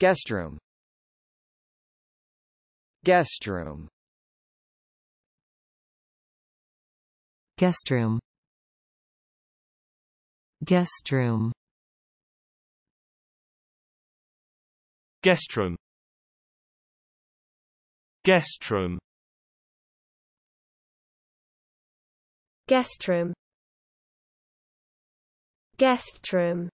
Guest room. Guest room. Guest room. Guest room. Guest room. Guest room. Guest room.